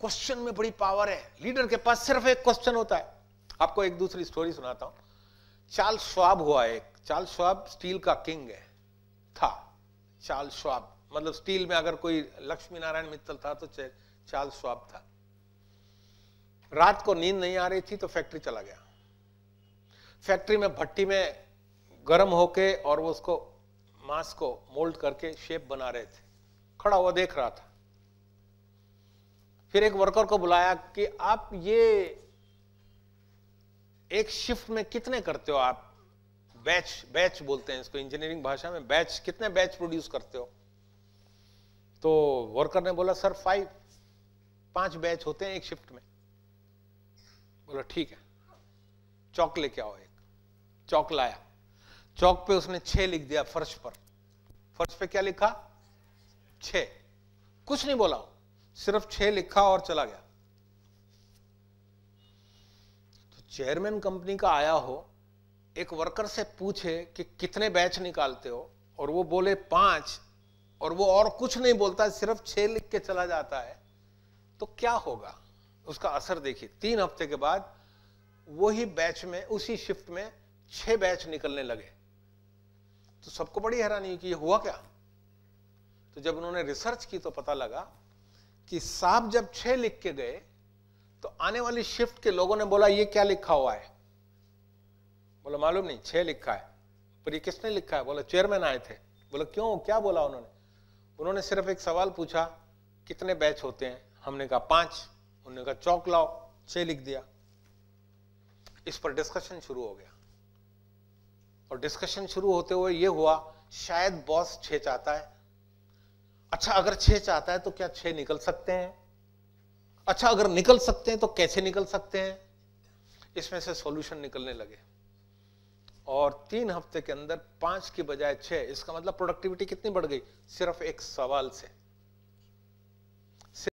question में बड़ी power है लीडर के पास सिर्फ एक क्वेश्चन होता है आपको एक दूसरी स्टोरी सुनाता हूं चार्ल स्वाब हुआ एक चार्ल्स श्वाब स्टील का किंग है था चार्ल श्वाब मतलब स्टील में अगर कोई लक्ष्मी नारायण मित्तल था तो चार्ल स्वाब था रात को नींद नहीं आ रही थी तो फैक्ट्री चला गया फैक्ट्री में भट्टी में गर्म होके और वो उसको मांस को मोल्ड करके शेप बना रहे थे खड़ा हुआ देख रहा था फिर एक वर्कर को बुलाया कि आप ये एक शिफ्ट में कितने करते हो आप बैच बैच बोलते हैं इसको इंजीनियरिंग भाषा में बैच कितने बैच प्रोड्यूस करते हो तो वर्कर ने बोला सर फाइव पांच बैच होते हैं एक शिफ्ट में बोला ठीक है चौक लेके आओ एक चौक लाया चौक पे उसने छह लिख दिया फर्श पर फर्श पे क्या लिखा छ कुछ नहीं बोला सिर्फ छह लिखा और चला गया तो चेयरमैन कंपनी का आया हो एक वर्कर से पूछे कि कितने बैच निकालते हो और वो बोले पांच और वो और कुछ नहीं बोलता सिर्फ छह लिख के चला जाता है तो क्या होगा उसका असर देखिए तीन हफ्ते के बाद वही बैच में उसी शिफ्ट में छह बैच निकलने लगे तो सबको बड़ी हैरानी हुई कि ये हुआ क्या तो जब उन्होंने रिसर्च की तो पता लगा कि साहब जब छह लिख के गए तो आने वाली शिफ्ट के लोगों ने बोला ये क्या लिखा हुआ है बोला मालूम नहीं छह लिखा है पर ये किसने लिखा है बोला चेयरमैन आए थे बोला क्यों क्या बोला उन्होंने उन्होंने सिर्फ एक सवाल पूछा कितने बैच होते हैं हमने कहा पांच उन्होंने कहा चौक लाओ छह लिख दिया इस पर डिस्कशन शुरू हो गया और डिस्कशन शुरू होते हुए यह हुआ शायद बॉस छह चाहता है अच्छा अगर छह चाहता है तो क्या छह निकल सकते हैं अच्छा अगर निकल सकते हैं तो कैसे निकल सकते हैं इसमें से सॉल्यूशन निकलने लगे और तीन हफ्ते के अंदर पांच की बजाय छह इसका मतलब प्रोडक्टिविटी कितनी बढ़ गई सिर्फ एक सवाल से